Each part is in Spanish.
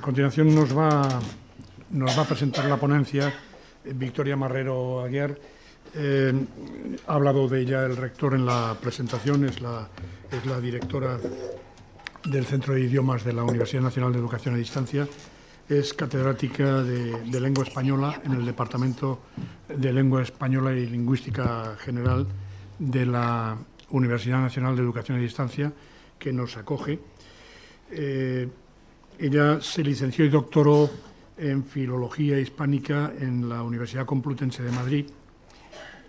A continuación nos va, a presentar la ponencia eh, Victoria Marrero Aguiar. Eh, ha hablado de ella el rector en la presentación, es la, directora del Centro de Idiomas de la Universidad Nacional de Educación a Distancia. Es catedrática de, lengua española en el Departamento de Lengua Española y Lingüística General de la Universidad Nacional de Educación a Distancia, que nos acoge. Eh, ella se licenció y doctoró en Filología Hispánica en la Universidad Complutense de Madrid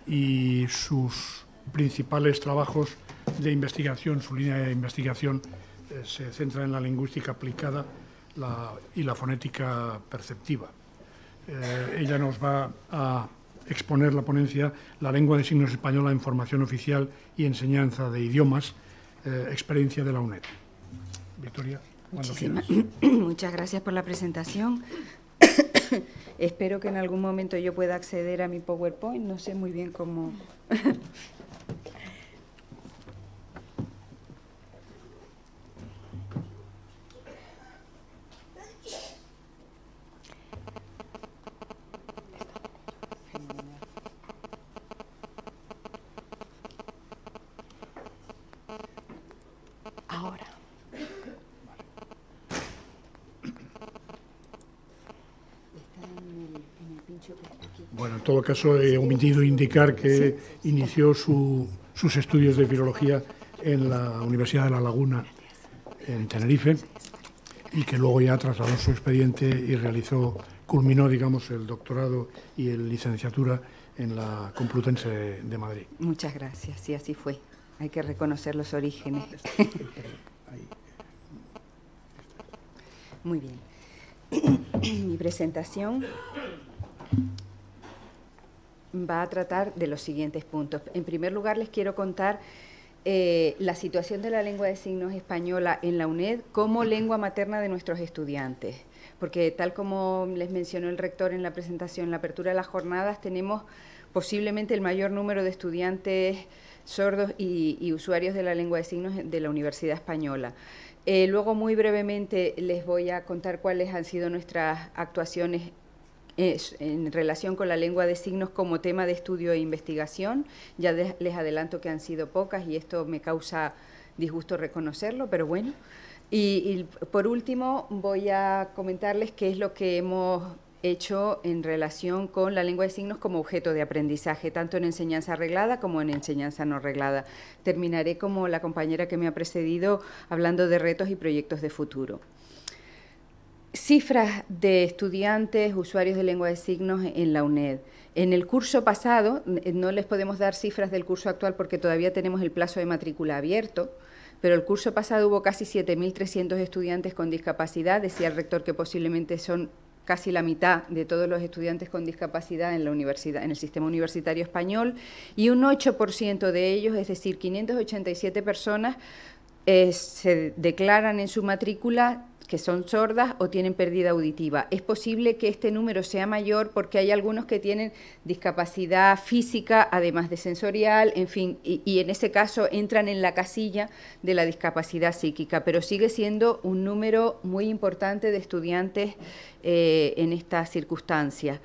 y sus principales trabajos de investigación, su línea de investigación, eh, se centra en la lingüística aplicada y la fonética perceptiva. Eh, ella nos va a exponer la ponencia La lengua de signos española en formación oficial y enseñanza de idiomas, eh, experiencia de la UNED. Victoria. Muchísimas. Muchas gracias por la presentación. Espero que en algún momento yo pueda acceder a mi PowerPoint. No sé muy bien cómo Bueno, en todo caso he omitido indicar que inició sus estudios de filología en la Universidad de La Laguna, en Tenerife, y que luego ya trasladó su expediente y realizó, culminó, digamos, el doctorado y el licenciatura en la Complutense de Madrid. Muchas gracias, sí, así fue. Hay que reconocer los orígenes. Muy bien. Mi presentación va a tratar de los siguientes puntos. En primer lugar, les quiero contar eh, la situación de la lengua de signos española en la UNED como lengua materna de nuestros estudiantes, porque tal como les mencionó el rector en la presentación, en la apertura de las jornadas, tenemos posiblemente el mayor número de estudiantes sordos y, usuarios de la lengua de signos de la Universidad Española. Eh, luego, muy brevemente, les voy a contar cuáles han sido nuestras actuaciones en relación con la lengua de signos como tema de estudio e investigación. Ya les adelanto que han sido pocas y esto me causa disgusto reconocerlo, pero bueno. Y, por último voy a comentarles qué es lo que hemos hecho en relación con la lengua de signos como objeto de aprendizaje, tanto en enseñanza arreglada como en enseñanza no arreglada. Terminaré como la compañera que me ha precedido hablando de retos y proyectos de futuro. Cifras de estudiantes, usuarios de lengua de signos en la UNED. En el curso pasado, no les podemos dar cifras del curso actual porque todavía tenemos el plazo de matrícula abierto, pero el curso pasado hubo casi 7.300 estudiantes con discapacidad, decía el rector que posiblemente son casi la mitad de todos los estudiantes con discapacidad en la universidad, en el sistema universitario español, y un 8% de ellos, es decir, 587 personas, eh, se declaran en su matrícula que son sordas o tienen pérdida auditiva. Es posible que este número sea mayor porque hay algunos que tienen discapacidad física, además de sensorial, en fin, y, en ese caso entran en la casilla de la discapacidad psíquica, pero sigue siendo un número muy importante de estudiantes eh, en estas circunstancias.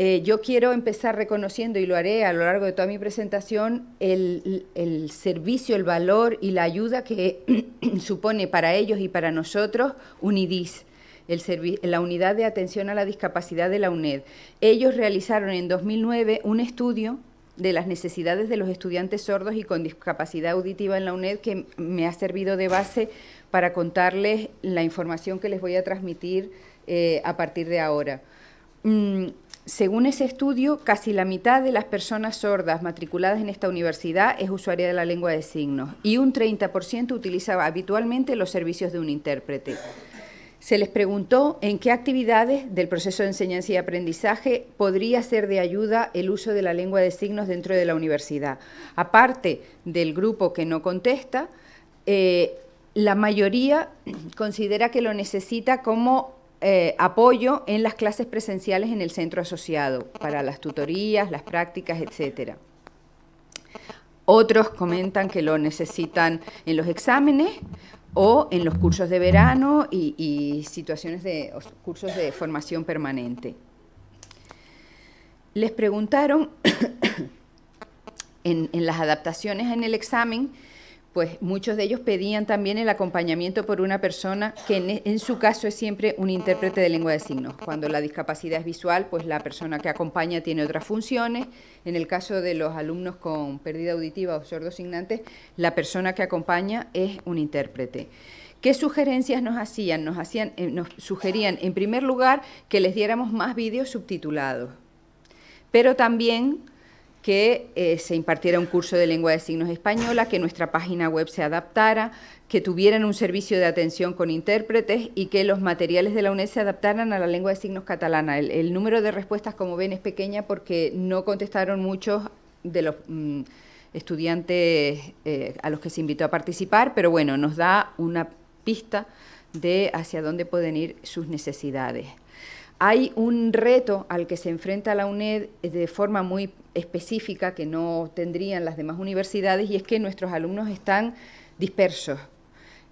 Eh, yo quiero empezar reconociendo, y lo haré a lo largo de toda mi presentación, el, servicio, el valor y la ayuda que supone para ellos y para nosotros UNIDIS. El la Unidad de Atención a la Discapacidad de la UNED. Ellos realizaron en 2009 un estudio de las necesidades de los estudiantes sordos y con discapacidad auditiva en la UNED que me ha servido de base para contarles la información que les voy a transmitir eh, a partir de ahora. Mm, según ese estudio, casi la mitad de las personas sordas matriculadas en esta universidad es usuaria de la lengua de signos y un 30% utiliza habitualmente los servicios de un intérprete. Se les preguntó en qué actividades del proceso de enseñanza y aprendizaje podría ser de ayuda el uso de la lengua de signos dentro de la universidad. Aparte del grupo que no contesta, eh, la mayoría considera que lo necesita como eh, apoyo en las clases presenciales en el centro asociado, para las tutorías, las prácticas, etcétera. Otros comentan que lo necesitan en los exámenes o en los cursos de verano y, situaciones de cursos de formación permanente. Les preguntaron en las adaptaciones en el examen pues muchos de ellos pedían también el acompañamiento por una persona que e, en, su caso es siempre un intérprete de lengua de signos. Cuando la discapacidad es visual, pues la persona que acompaña tiene otras funciones. En el caso de los alumnos con pérdida auditiva o sordos signantes, la persona que acompaña es un intérprete. ¿Qué sugerencias nos hacían? Nos, hacían, eh, nos sugerían, en primer lugar, que les diéramos más vídeos subtitulados, pero también que eh, se impartiera un curso de lengua de signos española, que nuestra página web se adaptara, que tuvieran un servicio de atención con intérpretes y que los materiales de la UNED se adaptaran a la lengua de signos catalana. El, número de respuestas, como ven, es pequeña porque no contestaron muchos de los mm, estudiantes eh, a los que se invitó a participar, pero bueno, nos da una pista de hacia dónde pueden ir sus necesidades. Hay un reto al que se enfrenta la UNED de forma muy específica que no tendrían las demás universidades y es que nuestros alumnos están dispersos.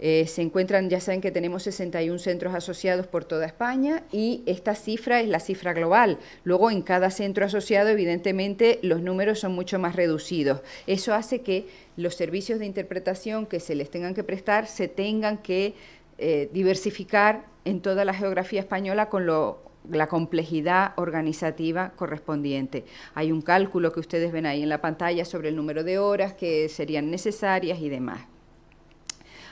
Eh, se encuentran, ya saben que tenemos 61 centros asociados por toda España y esta cifra es la cifra global. Luego, en cada centro asociado, evidentemente, los números son mucho más reducidos. Eso hace que los servicios de interpretación que se les tengan que prestar se tengan que eh, diversificar en toda la geografía española con lo la complejidad organizativa correspondiente. Hay un cálculo que ustedes ven ahí en la pantalla sobre el número de horas que serían necesarias y demás.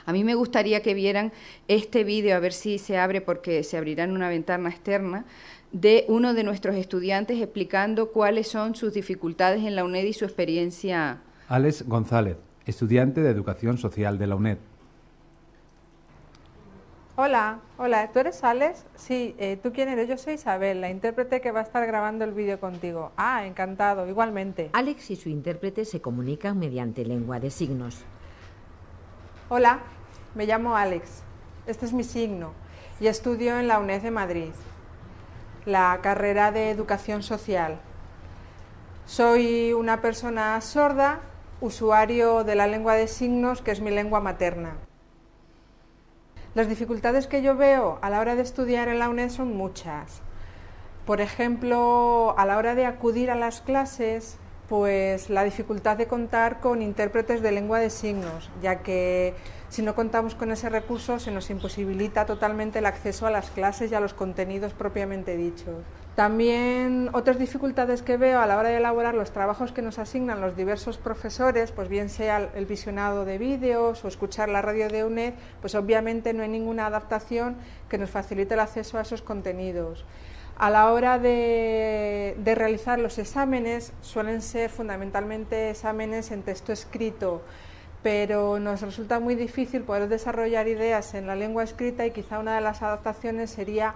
A mí me gustaría que vieran este vídeo, a ver si se abre porque se abrirá en una ventana externa, de uno de nuestros estudiantes explicando cuáles son sus dificultades en la UNED y su experiencia. Alex González, estudiante de Educación Social de la UNED. Hola, hola, ¿tú eres Alex? Sí, eh, ¿tú quién eres? Yo soy Isabel, la intérprete que va a estar grabando el vídeo contigo. Ah, encantado, igualmente. Alex y su intérprete se comunican mediante lengua de signos. Hola, me llamo Alex. Este es mi signo y estudio en la UNED de Madrid, la carrera de Educación Social. Soy una persona sorda, usuario de la lengua de signos, que es mi lengua materna. Las dificultades que yo veo a la hora de estudiar en la UNED son muchas. Por ejemplo, a la hora de acudir a las clases, pues la dificultad de contar con intérpretes de lengua de signos, ya que si no contamos con ese recurso se nos imposibilita totalmente el acceso a las clases y a los contenidos propiamente dichos. También otras dificultades que veo a la hora de elaborar los trabajos que nos asignan los diversos profesores, pues bien sea el visionado de vídeos o escuchar la radio de UNED, pues obviamente no hay ninguna adaptación que nos facilite el acceso a esos contenidos. A la hora de, de realizar los exámenes suelen ser fundamentalmente exámenes en texto escrito, pero nos resulta muy difícil poder desarrollar ideas en la lengua escrita y quizá una de las adaptaciones sería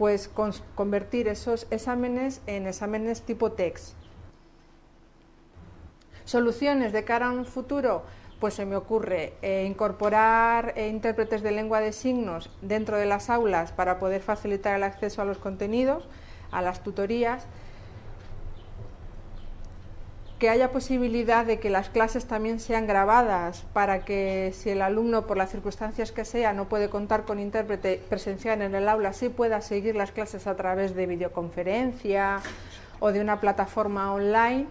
pues convertir esos exámenes en exámenes tipo text. E Soluciones de cara a un futuro, pues se me ocurre eh, incorporar eh, intérpretes de lengua de signos dentro de las aulas para poder facilitar el acceso a los contenidos, a las tutorías, que haya posibilidad de que las clases también sean grabadas para que si el alumno por las circunstancias que sea no puede contar con intérprete presencial en el aula, sí pueda seguir las clases a través de videoconferencia o de una plataforma online.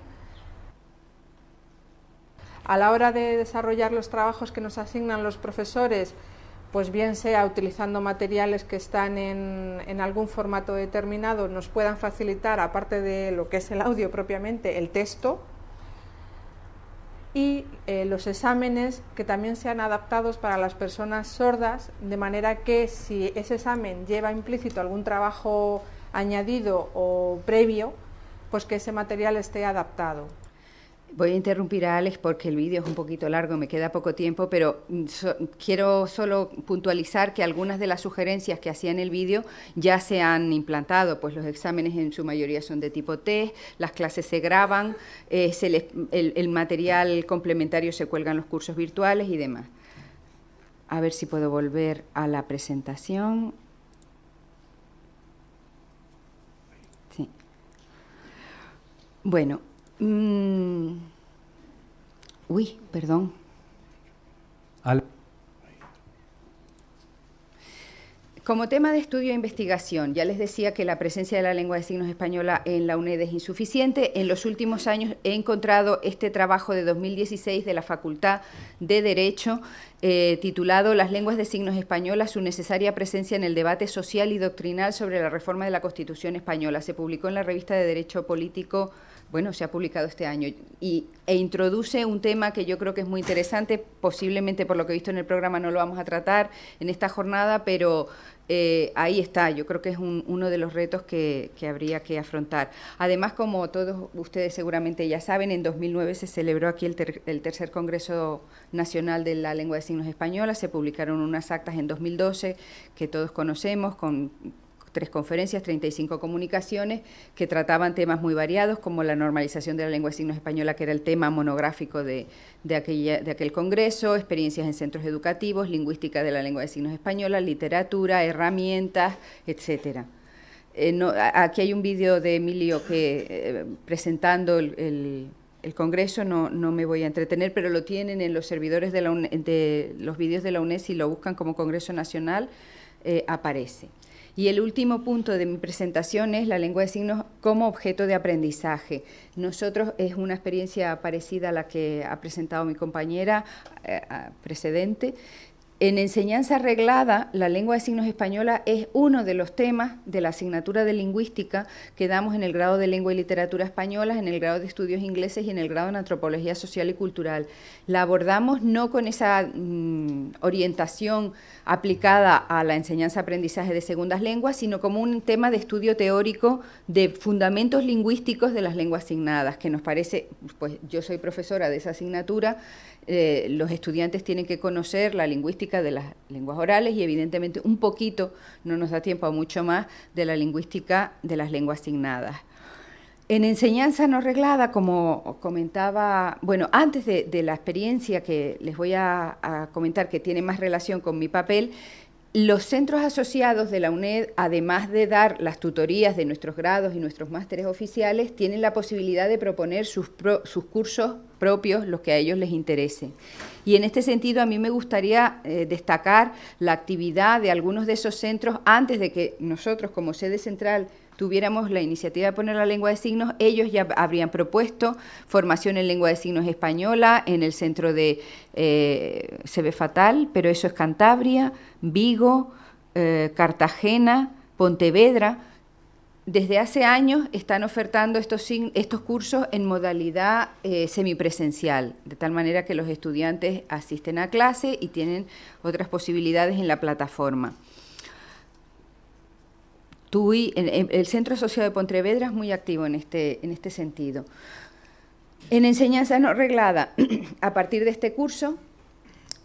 A la hora de desarrollar los trabajos que nos asignan los profesores, pues bien sea utilizando materiales que están en, en, algún formato determinado, nos puedan facilitar, aparte de lo que es el audio propiamente, el texto, y eh, los exámenes que también sean adaptados para las personas sordas, de manera que si ese examen lleva implícito algún trabajo añadido o previo, pues que ese material esté adaptado. Voy a interrumpir a Alex porque el vídeo es un poquito largo, me queda poco tiempo, pero mm, quiero solo puntualizar que algunas de las sugerencias que hacía en el vídeo ya se han implantado, pues los exámenes en su mayoría son de tipo test, las clases se graban, eh, el, material complementario se cuelga en los cursos virtuales y demás. A ver si puedo volver a la presentación. Sí. Bueno, Mm. Uy, perdón. Como tema de estudio e investigación, ya les decía que la presencia de la lengua de signos española en la UNED es insuficiente. En los últimos años he encontrado este trabajo de 2016 de la Facultad de Derecho eh, titulado Las lenguas de signos españolas, su necesaria presencia en el debate social y doctrinal sobre la reforma de la Constitución española. Se publicó en la revista de Derecho Político bueno, se ha publicado este año y, e introduce un tema que yo creo que es muy interesante, posiblemente por lo que he visto en el programa no lo vamos a tratar en esta jornada, pero eh, ahí está, yo creo que es uno de los retos que, habría que afrontar. Además, como todos ustedes seguramente ya saben, en 2009 se celebró aquí el, el tercer Congreso Nacional de la Lengua de Signos Española, se publicaron unas actas en 2012 que todos conocemos con tres conferencias, 35 comunicaciones que trataban temas muy variados como la normalización de la lengua de signos española, que era el tema monográfico de, aquella, de aquel congreso, experiencias en centros educativos, lingüística de la lengua de signos española, literatura, herramientas, etcétera. Eh, aquí hay un vídeo de Emilio que eh, presentando el, Congreso, no, me voy a entretener, pero lo tienen en los servidores de, la los vídeos de la UNES y lo buscan como Congreso Nacional, eh, aparece. Y el último punto de mi presentación es la lengua de signos como objeto de aprendizaje. Nosotros es una experiencia parecida a la que ha presentado mi compañera eh, ah, precedente. En enseñanza arreglada, la lengua de signos española es uno de los temas de la asignatura de lingüística que damos en el grado de lengua y literatura española, en el grado de estudios ingleses y en el grado en antropología social y cultural. La abordamos no con esa mm, orientación aplicada a la enseñanza-aprendizaje de segundas lenguas, sino como un tema de estudio teórico de fundamentos lingüísticos de las lenguas asignadas, que nos parece, pues yo soy profesora de esa asignatura, eh, los estudiantes tienen que conocer la lingüística de las lenguas orales y evidentemente un poquito, no nos da tiempo a mucho más, de la lingüística de las lenguas asignadas. En enseñanza no reglada, como comentaba, bueno, antes de, la experiencia que les voy a, comentar que tiene más relación con mi papel, los centros asociados de la UNED, además de dar las tutorías de nuestros grados y nuestros másteres oficiales, tienen la posibilidad de proponer sus, cursos propios, los que a ellos les interesen. Y en este sentido, a mí me gustaría eh, destacar la actividad de algunos de esos centros antes de que nosotros, como sede central, tuviéramos la iniciativa de poner la lengua de signos, ellos ya habrían propuesto formación en lengua de signos española en el centro de, eh, fatal, pero eso es Cantabria, Vigo, eh, Cartagena, Pontevedra. Desde hace años están ofertando estos, cursos en modalidad eh, semipresencial, de tal manera que los estudiantes asisten a clase y tienen otras posibilidades en la plataforma. Tú el, Centro Asociado de Pontevedra es muy activo en este, en este sentido. En enseñanza no reglada, a partir de este curso,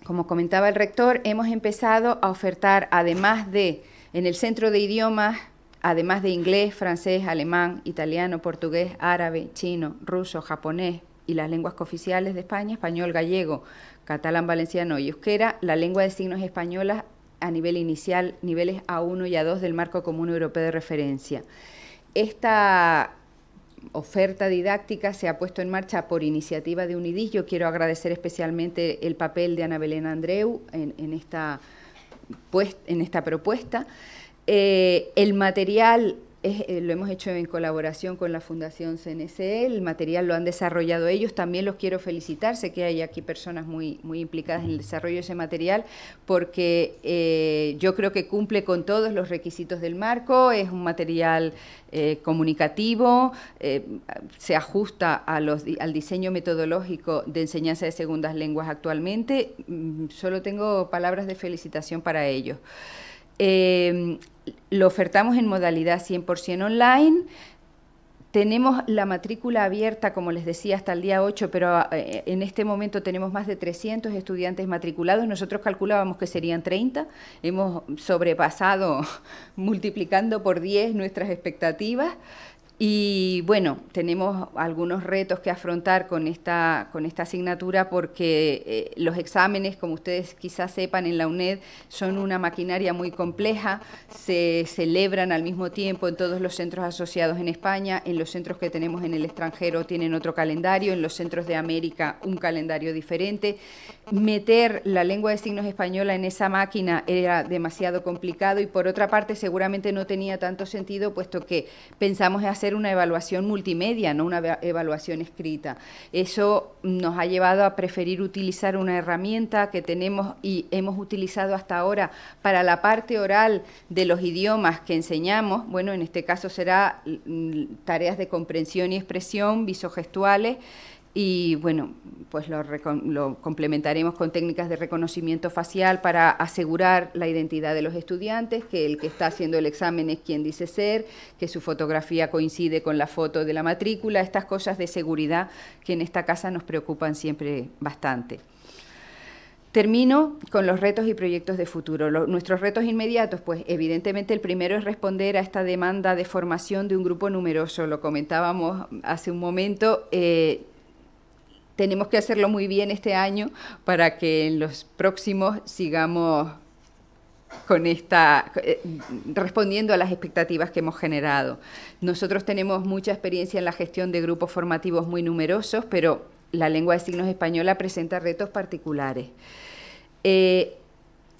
como comentaba el rector, hemos empezado a ofertar, además de, en el Centro de Idiomas, además de inglés, francés, alemán, italiano, portugués, árabe, chino, ruso, japonés y las lenguas cooficiales de España, español, gallego, catalán, valenciano y euskera, la lengua de signos española a nivel inicial, niveles A1 y A2 del marco común europeo de referencia. Esta oferta didáctica se ha puesto en marcha por iniciativa de UNIDIS. Yo quiero agradecer especialmente el papel de Ana Belén Andreu en, esta, pues, en esta, propuesta. Eh, el material eh, lo hemos hecho en colaboración con la Fundación CNC, el material lo han desarrollado ellos, también los quiero felicitar, sé que hay aquí personas muy, muy implicadas en el desarrollo de ese material, porque eh, yo creo que cumple con todos los requisitos del marco, es un material eh, comunicativo, se ajusta a los, al diseño metodológico de enseñanza de segundas lenguas actualmente, mm, solo tengo palabras de felicitación para ellos lo ofertamos en modalidad 100% online. Tenemos la matrícula abierta, como les decía, hasta el día 8, pero eh, en este momento tenemos más de 300 estudiantes matriculados. Nosotros calculábamos que serían 30. Hemos sobrepasado, multiplicando por 10 nuestras expectativas. Y bueno, tenemos algunos retos que afrontar con esta, con esta asignatura porque eh, los exámenes, como ustedes quizás sepan, en la UNED son una maquinaria muy compleja, se celebran al mismo tiempo en todos los centros asociados en España, en los centros que tenemos en el extranjero tienen otro calendario, en los centros de América un calendario diferente. Meter la lengua de signos española en esa máquina era demasiado complicado y por otra parte seguramente no tenía tanto sentido puesto que pensamos hacer una evaluación multimedia, no una evaluación escrita. Eso nos ha llevado a preferir utilizar una herramienta que tenemos y hemos utilizado hasta ahora para la parte oral de los idiomas que enseñamos. Bueno, en este caso será mm, tareas de comprensión y expresión, visogestuales y bueno, pues lo, complementaremos con técnicas de reconocimiento facial para asegurar la identidad de los estudiantes, que el que está haciendo el examen es quien dice ser, que su fotografía coincide con la foto de la matrícula, estas cosas de seguridad que en esta casa nos preocupan siempre bastante. Termino con los retos y proyectos de futuro. nuestros retos inmediatos, pues evidentemente el primero es responder a esta demanda de formación de un grupo numeroso. Lo comentábamos hace un momento. Eh, tenemos que hacerlo muy bien este año para que en los próximos sigamos con esta eh, respondiendo a las expectativas que hemos generado. Nosotros tenemos mucha experiencia en la gestión de grupos formativos muy numerosos, pero la lengua de signos española presenta retos particulares. Eh,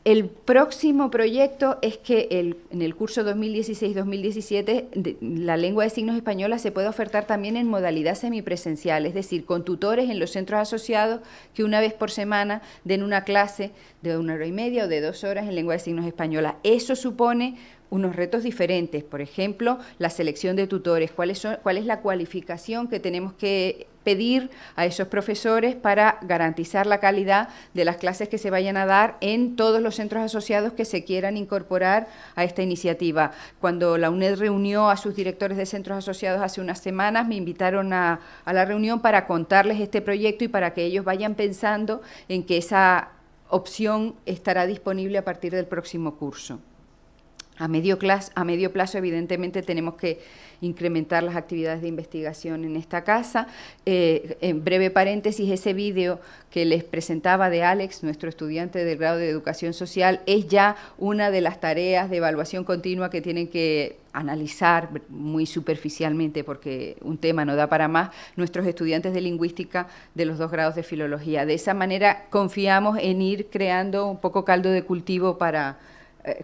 el próximo proyecto es que en el curso 2016-2017 la lengua de signos española se pueda ofertar también en modalidad semipresencial, es decir, con tutores en los centros asociados que una vez por semana den una clase de una hora y media o de dos horas en lengua de signos española. Eso supone unos retos diferentes, por ejemplo, la selección de tutores, cuál es, la cualificación que tenemos que pedir a esos profesores para garantizar la calidad de las clases que se vayan a dar en todos los centros asociados que se quieran incorporar a esta iniciativa. Cuando la UNED reunió a sus directores de centros asociados hace unas semanas, me invitaron a la reunión para contarles este proyecto y para que ellos vayan pensando en que esa opción estará disponible a partir del próximo curso. A medio, a medio, plazo, evidentemente, tenemos que incrementar las actividades de investigación en esta casa. Eh, en breve paréntesis, ese vídeo que les presentaba de Alex, nuestro estudiante del grado de Educación Social, es ya una de las tareas de evaluación continua que tienen que analizar muy superficialmente, porque un tema no da para más, nuestros estudiantes de lingüística de los dos grados de filología. De esa manera confiamos en ir creando un poco caldo de cultivo para eh,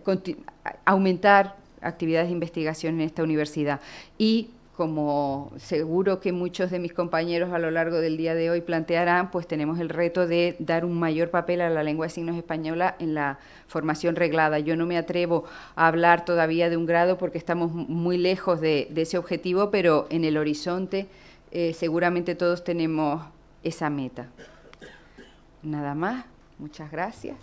aumentar actividades de investigación en esta universidad. Y como seguro que muchos de mis compañeros a lo largo del día de hoy plantearán, pues tenemos el reto de dar un mayor papel a la lengua de signos española en la formación reglada. Yo no me atrevo a hablar todavía de un grado porque estamos muy lejos de, ese objetivo, pero en el horizonte eh, seguramente todos tenemos esa meta. Nada más, muchas gracias.